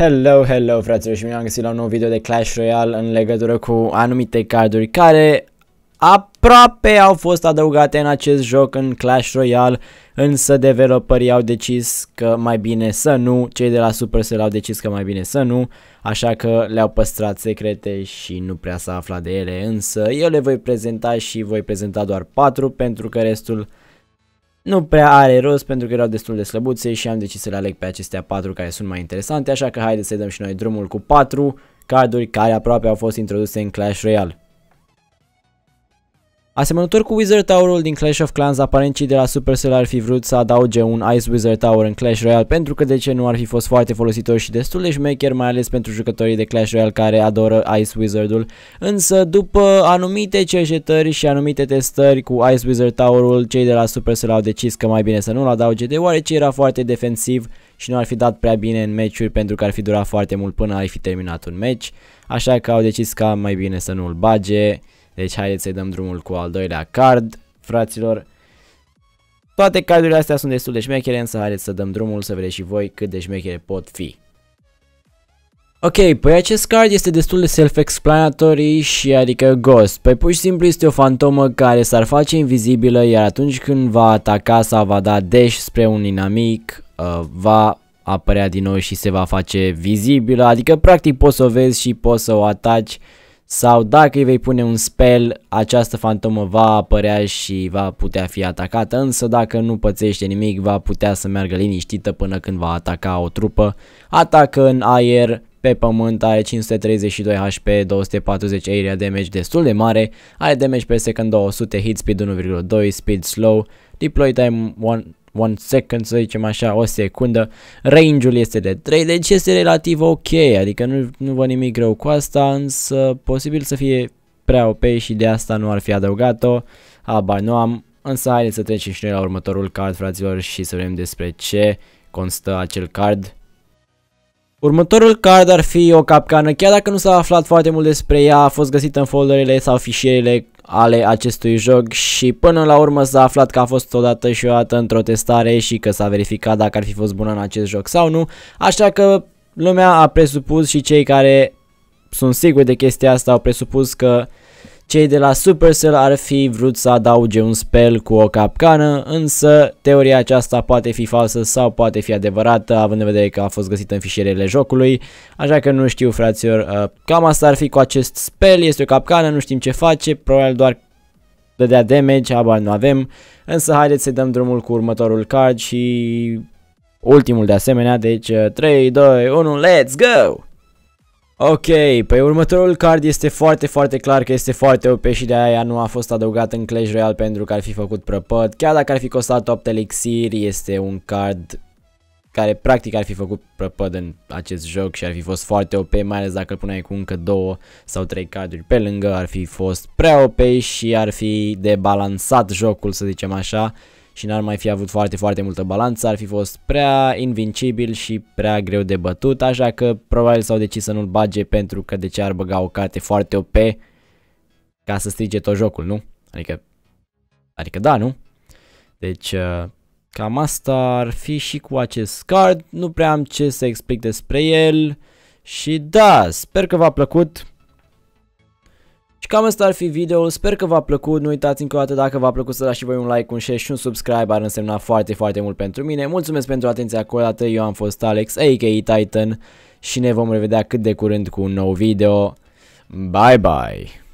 Hello, hello fraților și mine am găsit la un nou video de Clash Royale în legătură cu anumite carduri care aproape au fost adăugate în acest joc în Clash Royale, însă developerii au decis că mai bine să nu, cei de la Supercell au decis că mai bine să nu, așa că le-au păstrat secrete și nu prea s-a aflat de ele, însă eu le voi prezenta și voi prezenta doar 4 pentru că restul nu prea are rost pentru că erau destul de slăbuțe și am decis să le aleg pe acestea 4 care sunt mai interesante, așa că haideți să dăm și noi drumul cu 4 carduri care aproape au fost introduse în Clash Royale. Asemănător cu Wizard Tower-ul din Clash of Clans, aparent cei de la Supercell ar fi vrut să adauge un Ice Wizard Tower în Clash Royale pentru că de ce nu ar fi fost foarte folositor și destul de șmecher, mai ales pentru jucătorii de Clash Royale care adoră Ice Wizard-ul. Însă, după anumite cercetări și anumite testări cu Ice Wizard Tower-ul, cei de la Supercell au decis că mai bine să nu-l adauge, deoarece era foarte defensiv și nu ar fi dat prea bine în meciuri pentru că ar fi durat foarte mult până ar fi terminat un meci, așa că au decis ca mai bine să nu-l bage. Deci haideți să-i dăm drumul cu al doilea card, fraților. Toate cardurile astea sunt destul de șmechere, însă haideți să dăm drumul să vedeți și voi cât de șmechere pot fi. Ok, păi acest card este destul de self-explanatory și adică ghost. Păi pur și simplu este o fantomă care s-ar face invizibilă iar atunci când va ataca sau va da dash spre un inamic, uh, va apărea din nou și se va face vizibilă. Adică practic poți să o vezi și poți să o ataci sau dacă îi vei pune un spell, această fantomă va apărea și va putea fi atacată, însă dacă nu pățește nimic, va putea să meargă liniștită până când va ataca o trupă. Atacă în aer, pe pământ are 532 HP, 240 area damage destul de mare, are damage per second 200, hit speed 1.2, speed slow, deploy time 1 one second, să zicem așa, o secundă. Range-ul este de 3, deci este relativ ok, adică nu, nu văd nimic greu cu asta, însă posibil să fie prea OP și de asta nu ar fi adăugat-o. Aba nu am, însă haideți să trecem și noi la următorul card, fraților, și să vedem despre ce constă acel card. Următorul card ar fi o capcană, chiar dacă nu s-a aflat foarte mult despre ea, a fost găsită în folderele sau fișierele ale acestui joc și până la urmă s-a aflat că a fost odată și o dată într-o testare și că s-a verificat dacă ar fi fost bună în acest joc sau nu, așa că lumea a presupus și cei care sunt siguri de chestia asta au presupus că uh, cei de la Supercell ar fi vrut să adauge un spell cu o capcană, însă teoria aceasta poate fi falsă sau poate fi adevărată, având în vedere că a fost găsită în fișierele jocului, așa că nu știu fraților, uh, cam asta ar fi cu acest spell, este o capcană, nu știm ce face, probabil doar dădea damage, abar nu avem, însă haideți să dăm drumul cu următorul card și ultimul de asemenea, deci 3, 2, 1, let's go! Ok, pe păi următorul card este foarte, foarte clar că este foarte OP și de aia nu a fost adăugat în Clash Royale pentru că ar fi făcut prăpăt. Chiar dacă ar fi costat 8 elixiri, este un card care practic ar fi făcut prăpăd în acest joc și ar fi fost foarte OP, mai ales dacă îl puneai cu încă două sau trei carduri pe lângă, ar fi fost prea OP și ar fi debalansat jocul, să zicem așa și n-ar mai fi avut foarte, foarte multă balanță, ar fi fost prea invincibil și prea greu de bătut, așa că probabil s-au decis să nu-l bage pentru că de ce ar băga o carte foarte OP ca să strige tot jocul, nu? Adică, adică da, nu? Deci, uh, cam asta ar fi și cu acest card, nu prea am ce să explic despre el și da, sper că v-a plăcut cam asta ar fi videoul, sper că v-a plăcut, nu uitați încă o dată dacă v-a plăcut să dați și voi un like, un share și un subscribe, ar însemna foarte, foarte mult pentru mine. Mulțumesc pentru atenția acordată, eu am fost Alex, a.k.a. Titan și ne vom revedea cât de curând cu un nou video. Bye bye!